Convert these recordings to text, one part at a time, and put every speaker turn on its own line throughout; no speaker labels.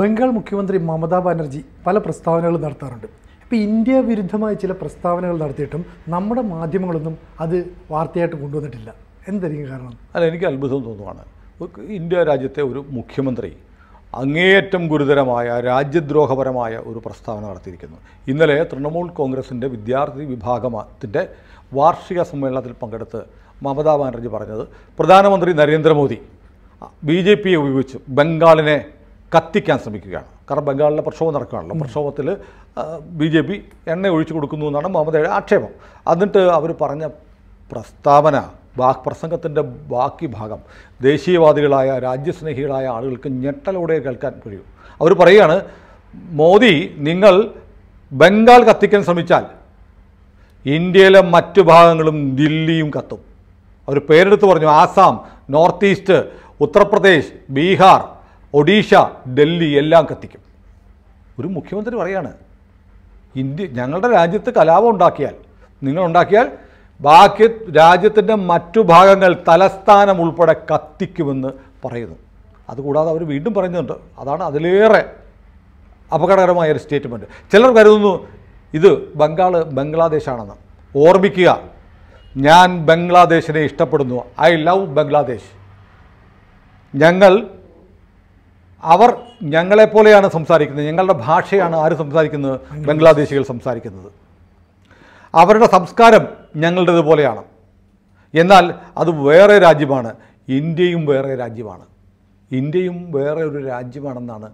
ബംഗാൾ മുഖ്യമന്ത്രി മമതാ ബാനർജി പല പ്രസ്താവനകൾ നടത്താറുണ്ട് ഇപ്പോൾ ഇന്ത്യ വിരുദ്ധമായ ചില പ്രസ്താവനകൾ നടത്തിയിട്ടും നമ്മുടെ മാധ്യമങ്ങളൊന്നും അത് വാർത്തയായിട്ട് കൊണ്ടുവന്നിട്ടില്ല എന്തായിരിക്കും കാരണം അല്ല എനിക്ക് അത്ഭുതം തോന്നുവാണ് ഇന്ത്യ രാജ്യത്തെ ഒരു മുഖ്യമന്ത്രി അങ്ങേയറ്റം ഗുരുതരമായ രാജ്യദ്രോഹപരമായ ഒരു പ്രസ്താവന നടത്തിയിരിക്കുന്നു ഇന്നലെ തൃണമൂൽ കോൺഗ്രസിൻ്റെ വിദ്യാർത്ഥി വിഭാഗത്തിൻ്റെ വാർഷിക സമ്മേളനത്തിൽ പങ്കെടുത്ത് മമതാ ബാനർജി പറഞ്ഞത് പ്രധാനമന്ത്രി നരേന്ദ്രമോദി ബി ജെ പിയെ ഉപയോഗിച്ച് ബംഗാളിനെ കത്തിക്കാൻ ശ്രമിക്കുകയാണ് കാരണം ബംഗാളിലെ പ്രക്ഷോഭം നടക്കുകയാണല്ലോ പ്രക്ഷോഭത്തിൽ ബി ജെ പി എണ്ണ ഒഴിച്ചു കൊടുക്കുന്നു എന്നാണ് മമതയുടെ ആക്ഷേപം എന്നിട്ട് അവർ പറഞ്ഞ പ്രസ്താവന വാക് പ്രസംഗത്തിൻ്റെ ബാക്കി ഭാഗം ദേശീയവാദികളായ രാജ്യസ്നേഹികളായ ആളുകൾക്ക് ഞെട്ടലോടെ കേൾക്കാൻ കഴിയും അവർ പറയുകയാണ് മോദി നിങ്ങൾ ബംഗാൾ കത്തിക്കാൻ ശ്രമിച്ചാൽ ഇന്ത്യയിലെ മറ്റു ഭാഗങ്ങളും ദില്ലിയും കത്തും അവർ പേരെടുത്ത് പറഞ്ഞു ആസാം നോർത്ത് ഈസ്റ്റ് ഉത്തർപ്രദേശ് ബീഹാർ ഒഡീഷ ഡൽഹി എല്ലാം കത്തിക്കും ഒരു മുഖ്യമന്ത്രി പറയാണ് ഇന്ത്യ ഞങ്ങളുടെ രാജ്യത്ത് കലാപം ഉണ്ടാക്കിയാൽ നിങ്ങളുണ്ടാക്കിയാൽ ബാക്കി രാജ്യത്തിൻ്റെ മറ്റു ഭാഗങ്ങൾ തലസ്ഥാനം ഉൾപ്പെടെ കത്തിക്കുമെന്ന് പറയുന്നു അതുകൂടാതെ അവർ വീണ്ടും പറയുന്നുണ്ട് അതാണ് അതിലേറെ അപകടകരമായ ഒരു സ്റ്റേറ്റ്മെൻറ്റ് ചിലർ കരുതുന്നു ഇത് ബംഗാൾ ബംഗ്ലാദേശാണെന്ന് ഓർമ്മിക്കുക ഞാൻ ബംഗ്ലാദേശിനെ ഇഷ്ടപ്പെടുന്നു ഐ ലവ് ബംഗ്ലാദേശ് ഞങ്ങൾ അവർ ഞങ്ങളെപ്പോലെയാണ് സംസാരിക്കുന്നത് ഞങ്ങളുടെ ഭാഷയാണ് ആര് സംസാരിക്കുന്നത് ബംഗ്ലാദേശികൾ സംസാരിക്കുന്നത് അവരുടെ സംസ്കാരം ഞങ്ങളുടേതുപോലെയാണ് എന്നാൽ അത് വേറെ രാജ്യമാണ് ഇന്ത്യയും വേറെ രാജ്യമാണ് ഇന്ത്യയും വേറെ ഒരു രാജ്യമാണെന്നാണ്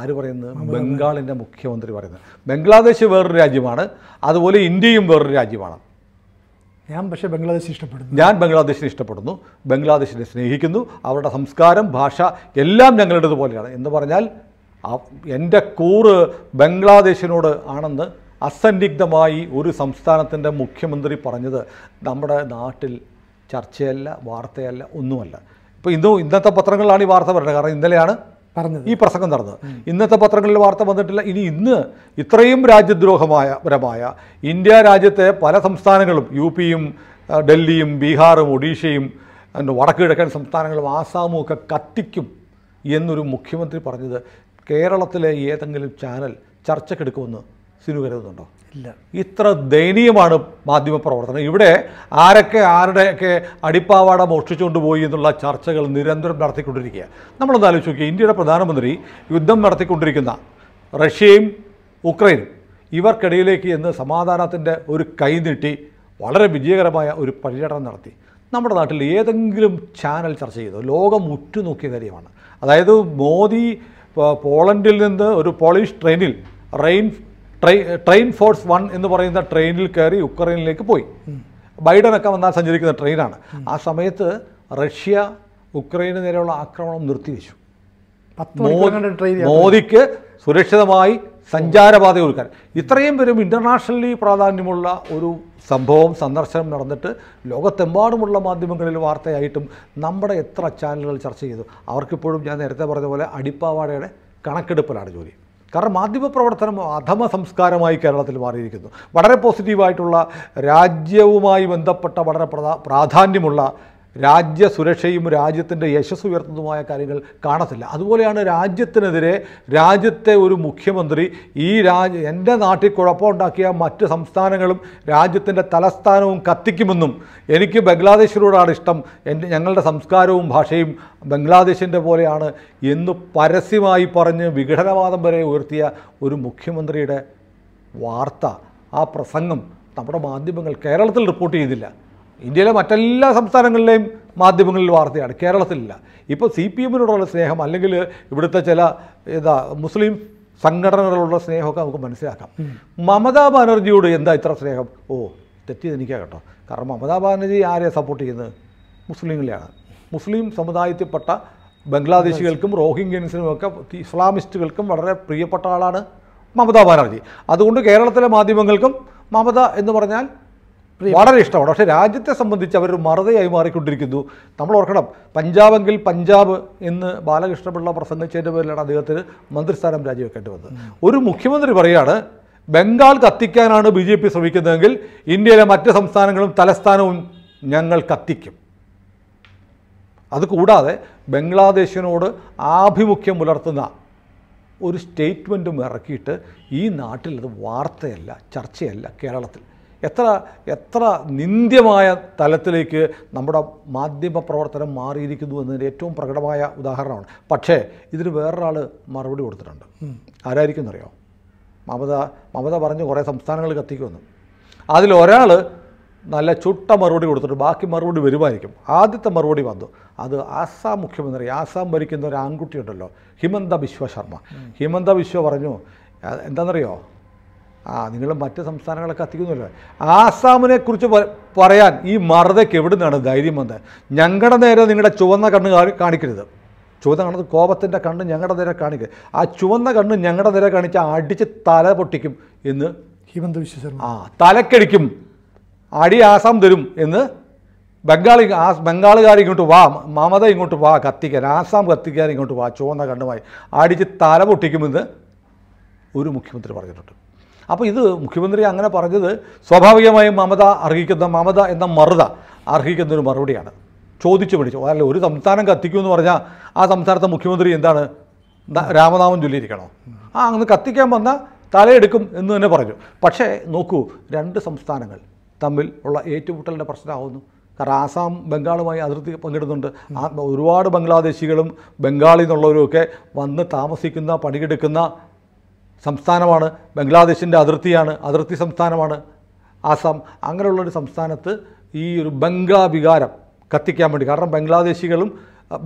ആര് പറയുന്നത് ബംഗാളിൻ്റെ മുഖ്യമന്ത്രി പറയുന്നത് ബംഗ്ലാദേശ് വേറൊരു രാജ്യമാണ് അതുപോലെ ഇന്ത്യയും വേറൊരു രാജ്യമാണ് ഞാൻ പക്ഷേ ബംഗ്ലാദേശ് ഇഷ്ടപ്പെടുന്നു ഞാൻ ബംഗ്ലാദേശിനെ ഇഷ്ടപ്പെടുന്നു ബംഗ്ലാദേശിനെ സ്നേഹിക്കുന്നു അവരുടെ സംസ്കാരം ഭാഷ എല്ലാം ഞങ്ങളുടേതുപോലെയാണ് എന്ന് പറഞ്ഞാൽ എൻ്റെ കൂറ് ബംഗ്ലാദേശിനോട് ആണെന്ന് അസന്നിഗ്ധമായി ഒരു സംസ്ഥാനത്തിൻ്റെ മുഖ്യമന്ത്രി പറഞ്ഞത് നമ്മുടെ നാട്ടിൽ ചർച്ചയല്ല വാർത്തയല്ല ഒന്നുമല്ല ഇപ്പോൾ ഇന്നും ഇന്നത്തെ പത്രങ്ങളിലാണ് ഈ വാർത്ത പറയുന്നത് കാരണം ഇന്നലെയാണ് പറഞ്ഞത് ഈ പ്രസംഗം നടന്നത് ഇന്നത്തെ പത്രങ്ങളിൽ വാർത്ത വന്നിട്ടില്ല ഇനി ഇന്ന് ഇത്രയും രാജ്യദ്രോഹമായ പരമായ ഇന്ത്യ രാജ്യത്തെ പല സംസ്ഥാനങ്ങളും യു പിയും ഡൽഹിയും ബീഹാറും ഒഡീഷയും വടക്ക് കിഴക്കൻ സംസ്ഥാനങ്ങളും ആസാമും ഒക്കെ കത്തിക്കും എന്നൊരു മുഖ്യമന്ത്രി പറഞ്ഞത് കേരളത്തിലെ ഏതെങ്കിലും ചാനൽ ചർച്ചക്കെടുക്കുമെന്ന് സിനു കരുതുന്നുണ്ടോ ഇത്ര ദയനീയമാണ് മാധ്യമപ്രവർത്തനം ഇവിടെ ആരൊക്കെ ആരുടെയൊക്കെ അടിപ്പാവാട മോഷ്ടിച്ചുകൊണ്ട് പോയി എന്നുള്ള ചർച്ചകൾ നിരന്തരം നടത്തിക്കൊണ്ടിരിക്കുക നമ്മളൊന്ന് ആലോചിച്ച് നോക്കി ഇന്ത്യയുടെ പ്രധാനമന്ത്രി യുദ്ധം നടത്തിക്കൊണ്ടിരിക്കുന്ന റഷ്യയും ഉക്രൈനും ഇവർക്കിടയിലേക്ക് എന്ന് സമാധാനത്തിൻ്റെ ഒരു കൈനീട്ടി വളരെ വിജയകരമായ ഒരു പര്യടനം നടത്തി നമ്മുടെ നാട്ടിൽ ഏതെങ്കിലും ചാനൽ ചർച്ച ചെയ്തു ലോകം ഉറ്റുനോക്കിയ കാര്യമാണ് അതായത് മോദി പോളണ്ടിൽ നിന്ന് ഒരു പോളിഷ് ട്രെയിനിൽ train train train force one എന്ന് പറയുന്ന ട്രെയിനിൽ കയറി ഉക്രൈനിലേക്ക് പോയി ബൈഡനൊക്കെ വന്നാൽ സഞ്ചരിക്കുന്ന ട്രെയിനാണ് ആ സമയത്ത് റഷ്യ ഉക്രൈന് നേരെയുള്ള ആക്രമണം നിർത്തിവെച്ചു മോദിക്ക് സുരക്ഷിതമായി സഞ്ചാരപാത കൊടുക്കാൻ ഇത്രയും പേരും ഇൻ്റർനാഷണലി പ്രാധാന്യമുള്ള ഒരു സംഭവം സന്ദർശനം നടന്നിട്ട് ലോകത്തെമ്പാടുമുള്ള മാധ്യമങ്ങളിൽ വാർത്തയായിട്ടും നമ്മുടെ എത്ര ചാനലുകൾ ചർച്ച ചെയ്തു അവർക്കിപ്പോഴും ഞാൻ നേരത്തെ പറഞ്ഞ പോലെ അടിപ്പാവാടയുടെ കണക്കെടുപ്പിലാണ് ജോലി കാരണം മാധ്യമപ്രവർത്തനം അധമ സംസ്കാരമായി കേരളത്തിൽ മാറിയിരിക്കുന്നു വളരെ പോസിറ്റീവായിട്ടുള്ള രാജ്യവുമായി ബന്ധപ്പെട്ട വളരെ പ്രാധാന്യമുള്ള രാജ്യസുരക്ഷയും രാജ്യത്തിൻ്റെ യശസ് ഉയർത്തുന്നതുമായ കാര്യങ്ങൾ കാണത്തില്ല അതുപോലെയാണ് രാജ്യത്തിനെതിരെ രാജ്യത്തെ ഒരു മുഖ്യമന്ത്രി ഈ രാജ്യ എൻ്റെ നാട്ടിൽ കുഴപ്പമുണ്ടാക്കിയ മറ്റ് സംസ്ഥാനങ്ങളും രാജ്യത്തിൻ്റെ തലസ്ഥാനവും കത്തിക്കുമെന്നും എനിക്ക് ബംഗ്ലാദേശിനോടാണ് ഇഷ്ടം എൻ്റെ ഞങ്ങളുടെ സംസ്കാരവും ഭാഷയും ബംഗ്ലാദേശിൻ്റെ പോലെയാണ് എന്ന് പരസ്യമായി പറഞ്ഞ് വിഘടനവാദം വരെ ഉയർത്തിയ ഒരു മുഖ്യമന്ത്രിയുടെ വാർത്ത ആ പ്രസംഗം നമ്മുടെ മാധ്യമങ്ങൾ കേരളത്തിൽ റിപ്പോർട്ട് ചെയ്തില്ല ഇന്ത്യയിലെ മറ്റെല്ലാ സംസ്ഥാനങ്ങളിലെയും മാധ്യമങ്ങളിൽ വാർത്തയാണ് കേരളത്തിലില്ല ഇപ്പോൾ സി പി എമ്മിനോടുള്ള സ്നേഹം അല്ലെങ്കിൽ ഇവിടുത്തെ ചില എന്താ മുസ്ലിം സംഘടനകളുള്ള സ്നേഹമൊക്കെ നമുക്ക് മനസ്സിലാക്കാം മമതാ ബാനർജിയോട് എന്താ ഇത്ര സ്നേഹം ഓ തെറ്റിയത് എനിക്കാണ് കേട്ടോ കാരണം മമതാ ബാനർജി ആരെയാണ് സപ്പോർട്ട് ചെയ്യുന്നത് മുസ്ലിങ്ങളെയാണ് മുസ്ലിം സമുദായത്തിൽപ്പെട്ട ബംഗ്ലാദേശികൾക്കും റോഹിംഗ്യൻസിനുമൊക്കെ ഇസ്ലാമിസ്റ്റുകൾക്കും വളരെ പ്രിയപ്പെട്ട ആളാണ് മമതാ ബാനർജി അതുകൊണ്ട് കേരളത്തിലെ മാധ്യമങ്ങൾക്കും മമത എന്ന് പറഞ്ഞാൽ വളരെ ഇഷ്ടമാണ് പക്ഷേ രാജ്യത്തെ സംബന്ധിച്ച് അവർ മറുതയായി മാറിക്കൊണ്ടിരിക്കുന്നു നമ്മൾ ഓർക്കണം പഞ്ചാബെങ്കിൽ പഞ്ചാബ് എന്ന് ബാലകൃഷ്ണപിള്ള പ്രസംഗിച്ചതിൻ്റെ പേരിലാണ് അദ്ദേഹത്തിന് മന്ത്രിസ്ഥാനം രാജിവെക്കേണ്ടി വന്നത് ഒരു മുഖ്യമന്ത്രി പറയാണ് ബംഗാൾ കത്തിക്കാനാണ് ബി ജെ പി ശ്രമിക്കുന്നതെങ്കിൽ ഇന്ത്യയിലെ മറ്റ് സംസ്ഥാനങ്ങളും തലസ്ഥാനവും ഞങ്ങൾ കത്തിക്കും അതുകൂടാതെ ബംഗ്ലാദേശിനോട് ആഭിമുഖ്യം പുലർത്തുന്ന ഒരു സ്റ്റേറ്റ്മെൻറ്റും ഇറക്കിയിട്ട് ഈ നാട്ടിൽ അത് വാർത്തയല്ല ചർച്ചയല്ല കേരളത്തിൽ എത്ര എത്ര നിന്ദ്യമായ തലത്തിലേക്ക് നമ്മുടെ മാധ്യമ പ്രവർത്തനം മാറിയിരിക്കുന്നു എന്നതിൻ്റെ ഏറ്റവും പ്രകടമായ ഉദാഹരണമാണ് പക്ഷേ ഇതിന് വേറൊരാൾ മറുപടി കൊടുത്തിട്ടുണ്ട് ആരായിരിക്കും എന്നറിയോ മമത മമത പറഞ്ഞ് കുറേ സംസ്ഥാനങ്ങൾ കത്തിക്കുമെന്നും അതിലൊരാൾ നല്ല ചുട്ട മറുപടി കൊടുത്തിട്ട് ബാക്കി മറുപടി വരുമായിരിക്കും ആദ്യത്തെ മറുപടി വന്നു അത് ആസാം മുഖ്യമന്ത്രി ആസാം ഭരിക്കുന്ന ഒരു ആൺകുട്ടിയുണ്ടല്ലോ ഹിമന്ത ബിശ്വ ശർമ്മ ഹിമന്ത ബിശ്വ പറഞ്ഞു എന്താണെന്നറിയോ ആ നിങ്ങൾ മറ്റ് സംസ്ഥാനങ്ങളൊക്കെ കത്തിക്കുന്നില്ല ആസാമിനെ കുറിച്ച് പറയാൻ ഈ മറുതയ്ക്ക് എവിടെ നിന്നാണ് ധൈര്യം വന്നത് ഞങ്ങളുടെ നേരെ നിങ്ങളുടെ ചുവന്ന കണ്ണ് കാണിക്കരുത് ചുവന്ന കണ്ണത് കോപത്തിൻ്റെ കണ്ണ് ഞങ്ങളുടെ നേരെ കാണിക്കരുത് ആ ചുവന്ന കണ്ണ് ഞങ്ങളുടെ നേരെ കാണിച്ച അടിച്ച് തല പൊട്ടിക്കും എന്ന് ഹിമന്ത വിശ്വശർമ്മ ആ തലക്കടിക്കും അടി ആസാം തരും എന്ന് ബംഗാളി ആ ബംഗാളുകാർ ഇങ്ങോട്ട് വാ മമത ഇങ്ങോട്ട് വാ കത്തിക്കാൻ ആസാം കത്തിക്കാൻ ഇങ്ങോട്ട് വാ ചുവന്ന കണ്ണുമായി അടിച്ച് തല പൊട്ടിക്കുമെന്ന് ഒരു മുഖ്യമന്ത്രി പറഞ്ഞിട്ടുണ്ട് അപ്പോൾ ഇത് മുഖ്യമന്ത്രി അങ്ങനെ പറഞ്ഞത് സ്വാഭാവികമായും മമത അർഹിക്കുന്ന മമത എന്ന മറുത അർഹിക്കുന്ന ഒരു മറുപടിയാണ് ചോദിച്ചു പിടിച്ചു അല്ല ഒരു സംസ്ഥാനം കത്തിക്കുമെന്ന് പറഞ്ഞാൽ ആ സംസ്ഥാനത്തെ മുഖ്യമന്ത്രി എന്താണ് രാമനാമം ചൊല്ലിയിരിക്കണോ ആ അങ്ങ് കത്തിക്കാൻ വന്ന തലയെടുക്കും എന്ന് തന്നെ പറഞ്ഞു പക്ഷേ നോക്കൂ രണ്ട് സംസ്ഥാനങ്ങൾ തമ്മിൽ ഉള്ള ഏറ്റുമുട്ടലിൻ്റെ പ്രശ്നമാവുന്നു കാരണം ആസാം ബംഗാളുമായി അതിർത്തി പങ്കിടുന്നുണ്ട് ഒരുപാട് ബംഗ്ലാദേശികളും ബംഗാളിൽ നിന്നുള്ളവരും ഒക്കെ വന്ന് താമസിക്കുന്ന പണിയെടുക്കുന്ന സംസ്ഥാനമാണ് ബംഗ്ലാദേശിൻ്റെ അതിർത്തിയാണ് അതിർത്തി സംസ്ഥാനമാണ് ആസാം അങ്ങനെയുള്ളൊരു സംസ്ഥാനത്ത് ഈ ഒരു ബംഗ്ലാ വികാരം കത്തിക്കാൻ വേണ്ടി കാരണം ബംഗ്ലാദേശികളും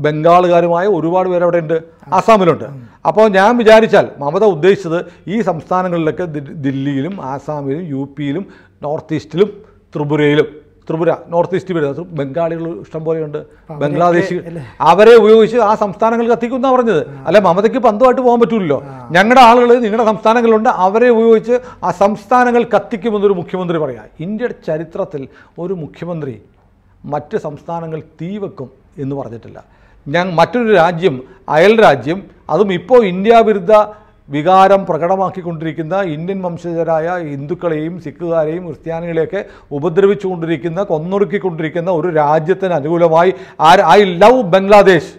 ബംഗാളുകാരുമായ ഒരുപാട് പേർ അവിടെ ഉണ്ട് ആസാമിലുണ്ട് അപ്പോൾ ഞാൻ വിചാരിച്ചാൽ മമത ഉദ്ദേശിച്ചത് ഈ സംസ്ഥാനങ്ങളിലൊക്കെ ദില്ലിയിലും ആസാമിലും യു പിയിലും നോർത്ത് ഈസ്റ്റിലും ത്രിപുരയിലും ത്രിപുര നോർത്ത് ഈസ്റ്റ് വരുന്നത് ബംഗാളികൾ ഇഷ്ടംപോലെയുണ്ട് ബംഗ്ലാദേശ് അവരെ ഉപയോഗിച്ച് ആ സംസ്ഥാനങ്ങൾ കത്തിക്കുന്ന പറഞ്ഞത് അല്ല മമതയ്ക്ക് പന്തുമായിട്ട് പോകാൻ പറ്റൂലല്ലോ ഞങ്ങളുടെ ആളുകൾ നിങ്ങളുടെ സംസ്ഥാനങ്ങളുണ്ട് അവരെ ഉപയോഗിച്ച് ആ സംസ്ഥാനങ്ങൾ കത്തിക്കുമെന്നൊരു മുഖ്യമന്ത്രി പറയാം ഇന്ത്യയുടെ ചരിത്രത്തിൽ ഒരു മുഖ്യമന്ത്രി മറ്റ് സംസ്ഥാനങ്ങൾ തീ വെക്കും എന്ന് പറഞ്ഞിട്ടില്ല ഞാൻ മറ്റൊരു രാജ്യം അയൽ രാജ്യം അതും ഇപ്പോൾ ഇന്ത്യ വിരുദ്ധ വികാരം പ്രകടമാക്കിക്കൊണ്ടിരിക്കുന്ന ഇന്ത്യൻ വംശജരായ ഹിന്ദുക്കളെയും സിഖുകാരെയും ക്രിസ്ത്യാനികളെയൊക്കെ ഉപദ്രവിച്ചുകൊണ്ടിരിക്കുന്ന കൊന്നൊടുക്കിക്കൊണ്ടിരിക്കുന്ന ഒരു രാജ്യത്തിന് അനുകൂലമായി ഐ ലവ് ബംഗ്ലാദേശ്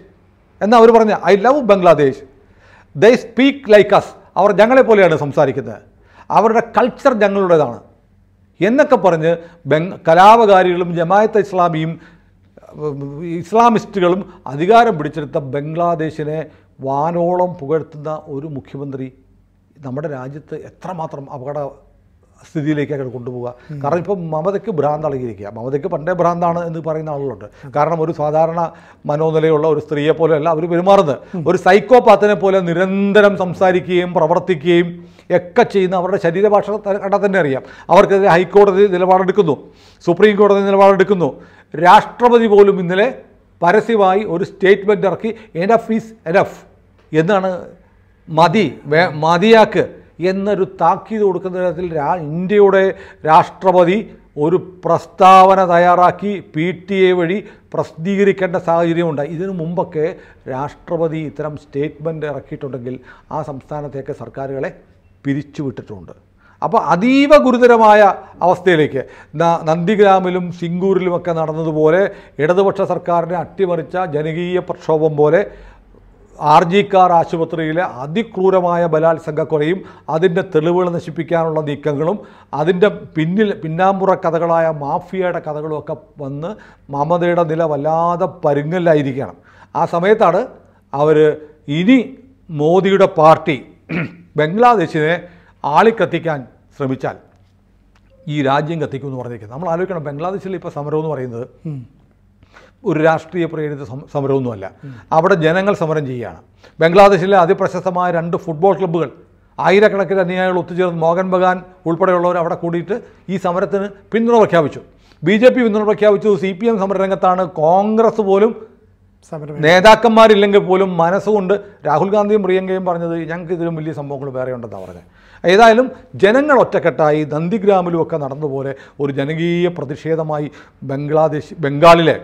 എന്നാ അവർ പറഞ്ഞ I love Bangladesh they speak like us അവർ ഞങ്ങളെപ്പോലെയാണ് സംസാരിക്കുന്നത് അവരുടെ കൾച്ചർ ഞങ്ങളുടേതാണ് എന്നൊക്കെ പറഞ്ഞ് ബംഗ് കലാപകാരികളും ജമായത്ത് ഇസ്ലാമിയും ഇസ്ലാമിസ്റ്റുകളും അധികാരം പിടിച്ചെടുത്ത ബംഗ്ലാദേശിനെ വാനോളം പുകഴ്ത്തുന്ന ഒരു മുഖ്യമന്ത്രി നമ്മുടെ രാജ്യത്ത് എത്രമാത്രം അപകട സ്ഥിതിയിലേക്ക് അങ്ങനെ കൊണ്ടുപോകുക കാരണം ഇപ്പം മമതയ്ക്ക് ഭ്രാന്ത് അളകിയിരിക്കുക മമതയ്ക്ക് പണ്ടേ ഭ്രാന്താണ് എന്ന് പറയുന്ന ആളുകളുണ്ട് കാരണം ഒരു സാധാരണ മനോനിലയുള്ള ഒരു സ്ത്രീയെ പോലെയല്ല അവർ പെരുമാറുന്നത് ഒരു സൈക്കോപാത്തിനെ പോലെ നിരന്തരം സംസാരിക്കുകയും പ്രവർത്തിക്കുകയും ഒക്കെ ചെയ്യുന്ന അവരുടെ ശരീരഭാഷ കണ്ടാൽ തന്നെ അറിയാം അവർക്കെതിരെ ഹൈക്കോടതി നിലപാടെടുക്കുന്നു സുപ്രീം കോടതി നിലപാടെടുക്കുന്നു രാഷ്ട്രപതി പോലും ഇന്നലെ പരസ്യമായി ഒരു സ്റ്റേറ്റ്മെൻറ്റ് ഇറക്കി എനഫ് ഈസ് എനഫ് എന്നാണ് മതി മതിയാക്ക് എന്നൊരു താക്കീത് കൊടുക്കുന്ന തരത്തിൽ ഇന്ത്യയുടെ രാഷ്ട്രപതി ഒരു പ്രസ്താവന തയ്യാറാക്കി പി ടി എ വഴി പ്രസിദ്ധീകരിക്കേണ്ട സാഹചര്യമുണ്ട് ഇതിനു മുമ്പൊക്കെ രാഷ്ട്രപതി ഇത്തരം സ്റ്റേറ്റ്മെൻ്റ് ഇറക്കിയിട്ടുണ്ടെങ്കിൽ ആ സംസ്ഥാനത്തേക്ക് സർക്കാരുകളെ പിരിച്ചുവിട്ടിട്ടുണ്ട് അപ്പോൾ അതീവ ഗുരുതരമായ അവസ്ഥയിലേക്ക് നന്ദിഗ്രാമിലും സിംഗൂരിലുമൊക്കെ നടന്നതുപോലെ ഇടതുപക്ഷ സർക്കാരിനെ അട്ടിമറിച്ച ജനകീയ പ്രക്ഷോഭം പോലെ ആർ ജി കാർ ആശുപത്രിയിലെ അതിക്രൂരമായ ബലാത്സംഗക്കൊലയും അതിൻ്റെ തെളിവുകൾ നശിപ്പിക്കാനുള്ള നീക്കങ്ങളും അതിൻ്റെ പിന്നിൽ പിന്നാമ്പുറ കഥകളായ മാഫിയയുടെ കഥകളുമൊക്കെ വന്ന് മമതയുടെ നില വല്ലാതെ പരുങ്ങലായിരിക്കണം ആ സമയത്താണ് അവർ ഇനി മോദിയുടെ പാർട്ടി ബംഗ്ലാദേശിനെ ആളിക്കത്തിക്കാൻ ശ്രമിച്ചാൽ ഈ രാജ്യം കത്തിക്കും എന്ന് പറഞ്ഞിരിക്കുന്നത് നമ്മൾ ആലോചിക്കണം ബംഗ്ലാദേശിൽ ഇപ്പോൾ സമരം എന്ന് പറയുന്നത് ഒരു രാഷ്ട്രീയ പ്രേരിത സമരമൊന്നുമല്ല അവിടെ ജനങ്ങൾ സമരം ചെയ്യുകയാണ് ബംഗ്ലാദേശിലെ അതിപ്രശസ്തമായ രണ്ട് ഫുട്ബോൾ ക്ലബ്ബുകൾ ആയിരക്കണക്കിന് അനുയായികൾ ഒത്തുചേർന്ന് മോഹൻ ബഗാൻ ഉൾപ്പെടെയുള്ളവർ അവിടെ കൂടിയിട്ട് ഈ സമരത്തിന് പിന്തുണ പ്രഖ്യാപിച്ചു ബി ജെ പി പിന്തുണ പ്രഖ്യാപിച്ചു സി പി എം സമരരംഗത്താണ് കോൺഗ്രസ് പോലും നേതാക്കന്മാരില്ലെങ്കിൽ പോലും മനസ്സുകൊണ്ട് രാഹുൽ ഗാന്ധിയും പ്രിയങ്കയും പറഞ്ഞത് ഞങ്ങൾക്ക് ഇതിലും വലിയ സംഭവങ്ങൾ വേറെ ഉണ്ടെന്നാണ് പറഞ്ഞത് ഏതായാലും ജനങ്ങൾ ഒറ്റക്കെട്ടായി നന്ദിഗ്രാമിലുമൊക്കെ നടന്നുപോലെ ഒരു ജനകീയ പ്രതിഷേധമായി ബംഗ്ലാദേശ് ബംഗാളിലെ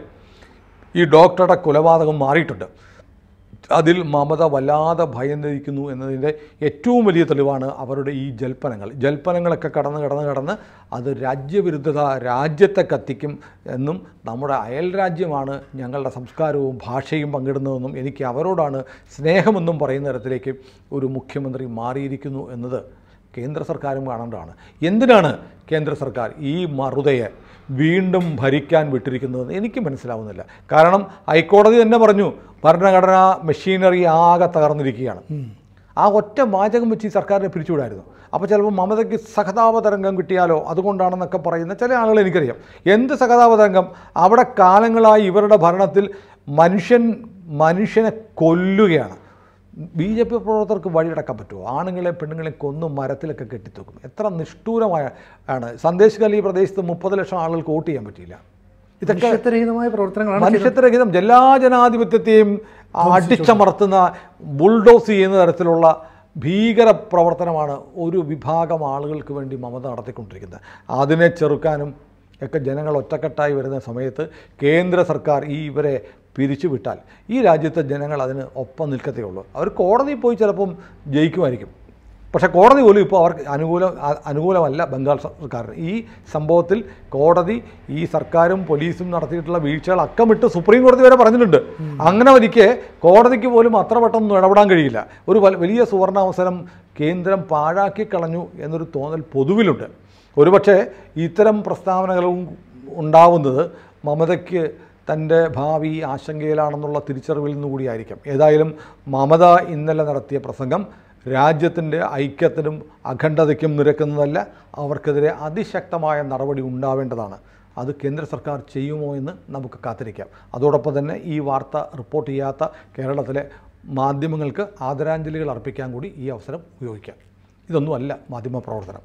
ഈ ഡോക്ടറുടെ കൊലപാതകം മാറിയിട്ടുണ്ട് അതിൽ മമത വല്ലാതെ ഭയന്നിരിക്കുന്നു എന്നതിൻ്റെ ഏറ്റവും വലിയ തെളിവാണ് അവരുടെ ഈ ജൽപ്പനങ്ങൾ ജൽപ്പനങ്ങളൊക്കെ കടന്ന് കടന്ന് കടന്ന് അത് രാജ്യവിരുദ്ധത രാജ്യത്തെ കത്തിക്കും എന്നും നമ്മുടെ അയൽ രാജ്യമാണ് ഞങ്ങളുടെ സംസ്കാരവും ഭാഷയും പങ്കിടുന്നതെന്നും എനിക്ക് അവരോടാണ് സ്നേഹമെന്നും പറയുന്ന തരത്തിലേക്ക് ഒരു മുഖ്യമന്ത്രി മാറിയിരിക്കുന്നു എന്നത് കേന്ദ്ര സർക്കാരും കാണേണ്ടതാണ് എന്തിനാണ് കേന്ദ്ര സർക്കാർ ഈ മറുതയെ വീണ്ടും ഭരിക്കാൻ വിട്ടിരിക്കുന്നതെന്ന് എനിക്ക് മനസ്സിലാവുന്നില്ല കാരണം ഹൈക്കോടതി തന്നെ പറഞ്ഞു ഭരണഘടനാ മെഷീനറി ആകെ തകർന്നിരിക്കുകയാണ് ആ ഒറ്റ വാചകം വെച്ച് ഈ സർക്കാരിനെ പിരിച്ചുവിടായിരുന്നു അപ്പോൾ ചിലപ്പോൾ മമതയ്ക്ക് സഹതാപതരംഗം കിട്ടിയാലോ അതുകൊണ്ടാണെന്നൊക്കെ പറയുന്ന ചില ആളുകൾ എനിക്കറിയാം എന്ത് സഹതാപതരംഗം അവിടെ കാലങ്ങളായി ഇവരുടെ ഭരണത്തിൽ മനുഷ്യൻ മനുഷ്യനെ കൊല്ലുകയാണ് ബി ജെ പി പ്രവർത്തകർക്ക് വഴിയടക്കാൻ പറ്റുമോ ആണുങ്ങളെ പെണ്ണുങ്ങളെയും കൊന്നും മരത്തിലൊക്കെ കെട്ടിത്തൂക്കും എത്ര നിഷ്ഠൂരമായ ആണ് സന്ദേശകാലി ഈ പ്രദേശത്ത് മുപ്പത് ലക്ഷം ആളുകൾക്ക് വോട്ട് ചെയ്യാൻ പറ്റിയില്ല ഇതൊക്കെ പ്രവർത്തനങ്ങളാണ് മനുഷ്യത്വരഹിതം എല്ലാ ജനാധിപത്യത്തെയും അടിച്ചമർത്തുന്ന ബുൾഡോസ് ചെയ്യുന്ന തരത്തിലുള്ള ഭീകര പ്രവർത്തനമാണ് ഒരു വിഭാഗം ആളുകൾക്ക് വേണ്ടി മമത നടത്തിക്കൊണ്ടിരിക്കുന്നത് അതിനെ ചെറുക്കാനും ഒക്കെ ജനങ്ങൾ ഒറ്റക്കെട്ടായി വരുന്ന സമയത്ത് കേന്ദ്ര സർക്കാർ ഈ ഇവരെ പിരിച്ചുവിട്ടാൽ ഈ രാജ്യത്തെ ജനങ്ങൾ അതിന് ഒപ്പം നിൽക്കത്തേ ഉള്ളൂ അവർ കോടതിയിൽ പോയി ചിലപ്പം ജയിക്കുമായിരിക്കും പക്ഷെ കോടതി പോലും ഇപ്പോൾ അവർക്ക് അനുകൂല അനുകൂലമല്ല ബംഗാൾ സർക്കാരിന് ഈ സംഭവത്തിൽ കോടതി ഈ സർക്കാരും പോലീസും നടത്തിയിട്ടുള്ള വീഴ്ചകൾ അക്കമിട്ട് സുപ്രീം കോടതി വരെ പറഞ്ഞിട്ടുണ്ട് അങ്ങനെ ഒരിക്കെ കോടതിക്ക് പോലും അത്ര പെട്ടെന്നൊന്നും ഇടപെടാൻ കഴിയില്ല ഒരു വലിയ സുവർണാവസരം കേന്ദ്രം പാഴാക്കി കളഞ്ഞു എന്നൊരു തോന്നൽ പൊതുവിലുണ്ട് ഒരുപക്ഷെ ഇത്തരം പ്രസ്താവനകളും ഉണ്ടാവുന്നത് മമതയ്ക്ക് തൻ്റെ ഭാവി ആശങ്കയിലാണെന്നുള്ള തിരിച്ചറിവിൽ നിന്നുകൂടിയായിരിക്കാം ഏതായാലും മമത ഇന്നലെ നടത്തിയ പ്രസംഗം രാജ്യത്തിൻ്റെ ഐക്യത്തിനും അഖണ്ഡതയ്ക്കും നിരക്കുന്നതല്ല അവർക്കെതിരെ അതിശക്തമായ നടപടി ഉണ്ടാവേണ്ടതാണ് അത് കേന്ദ്ര സർക്കാർ ചെയ്യുമോ എന്ന് നമുക്ക് കാത്തിരിക്കാം അതോടൊപ്പം തന്നെ ഈ വാർത്ത റിപ്പോർട്ട് ചെയ്യാത്ത കേരളത്തിലെ മാധ്യമങ്ങൾക്ക് ആദരാഞ്ജലികൾ അർപ്പിക്കാൻ കൂടി ഈ അവസരം ഉപയോഗിക്കാം ഇതൊന്നുമല്ല മാധ്യമപ്രവർത്തനം